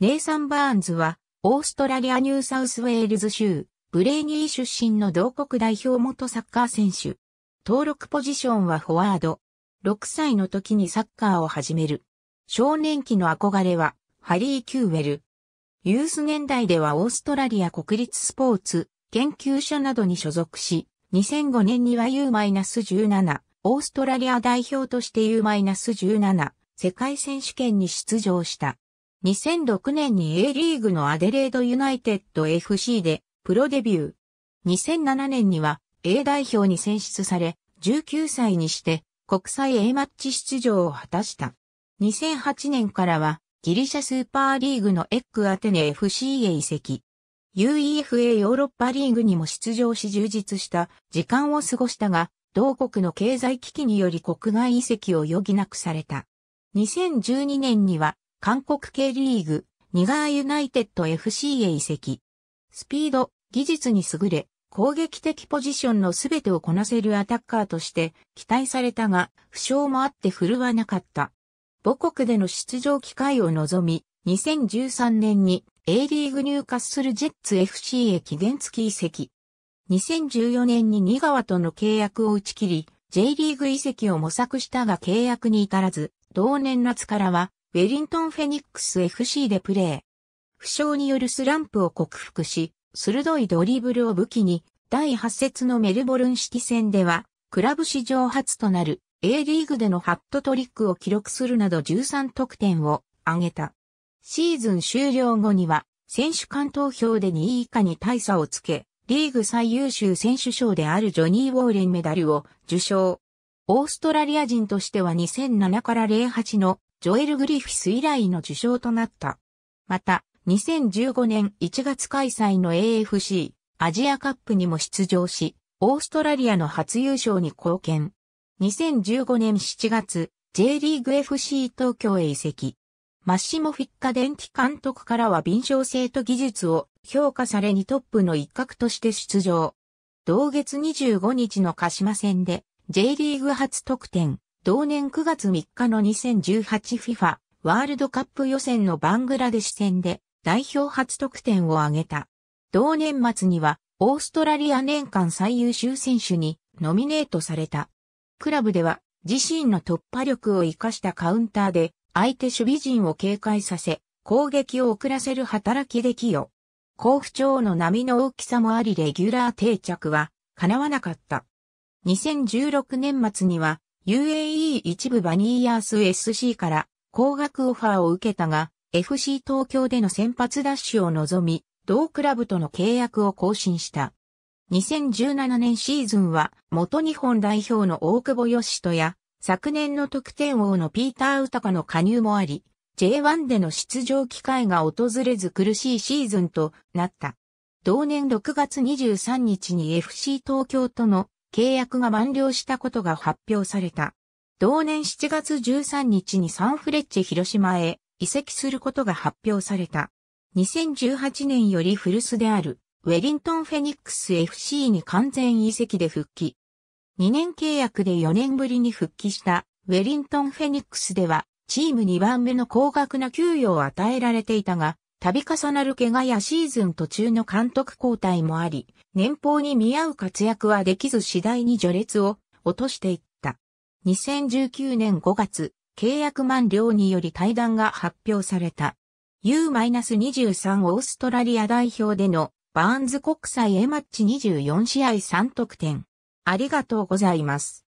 ネイサン・バーンズは、オーストラリア・ニューサウスウェールズ州、ブレーニー出身の同国代表元サッカー選手。登録ポジションはフォワード。6歳の時にサッカーを始める。少年期の憧れは、ハリー・キューウェル。ユース年代ではオーストラリア国立スポーツ、研究所などに所属し、2005年には U-17、オーストラリア代表として U-17、世界選手権に出場した。2006年に A リーグのアデレードユナイテッド FC でプロデビュー。2007年には A 代表に選出され、19歳にして国際 A マッチ出場を果たした。2008年からはギリシャスーパーリーグのエッグアテネ FC へ移籍。UEFA ヨーロッパリーグにも出場し充実した時間を過ごしたが、同国の経済危機により国外移籍を余儀なくされた。2012年には韓国系リーグ、ニガーユナイテッド FC へ移籍。スピード、技術に優れ、攻撃的ポジションのすべてをこなせるアタッカーとして期待されたが、負傷もあって振るわなかった。母国での出場機会を望み、2013年に A リーグ入荷するジェッツ FC へ期限付き移籍。2014年にニガワとの契約を打ち切り、J リーグ移籍を模索したが契約に至らず、同年夏からはウェリントンフェニックス FC でプレー。負傷によるスランプを克服し、鋭いドリブルを武器に、第8節のメルボルン式戦では、クラブ史上初となる A リーグでのハットトリックを記録するなど13得点を挙げた。シーズン終了後には、選手間投票で2位以下に大差をつけ、リーグ最優秀選手賞であるジョニー・ウォーレンメダルを受賞。オーストラリア人としては2007から08のジョエル・グリフィス以来の受賞となった。また、2015年1月開催の AFC アジアカップにも出場し、オーストラリアの初優勝に貢献。2015年7月、J リーグ FC 東京へ移籍。マッシモ・フィッカ・デンティ監督からは敏捷性と技術を評価されにトップの一角として出場。同月25日の鹿島戦で J リーグ初得点、同年9月3日の 2018FIFA ワールドカップ予選のバングラデシュ戦で代表初得点を挙げた。同年末にはオーストラリア年間最優秀選手にノミネートされた。クラブでは自身の突破力を活かしたカウンターで相手守備陣を警戒させ攻撃を遅らせる働きできよ。甲府町の波の大きさもありレギュラー定着は叶わなかった。2016年末には UAE 一部バニーヤース SC から高額オファーを受けたが、FC 東京での先発ダッシュを望み、同クラブとの契約を更新した。2017年シーズンは元日本代表の大久保義人や昨年の得点王のピーター・ウタカの加入もあり、J1 での出場機会が訪れず苦しいシーズンとなった。同年6月23日に FC 東京との契約が満了したことが発表された。同年7月13日にサンフレッチェ広島へ移籍することが発表された。2018年より古巣であるウェリントンフェニックス FC に完全移籍で復帰。2年契約で4年ぶりに復帰したウェリントンフェニックスではチーム2番目の高額な給与を与えられていたが、度重なる怪我やシーズン途中の監督交代もあり、年俸に見合う活躍はできず次第に序列を落としていった。2019年5月、契約満了により対談が発表された。U-23 オーストラリア代表でのバーンズ国際 A マッチ24試合3得点。ありがとうございます。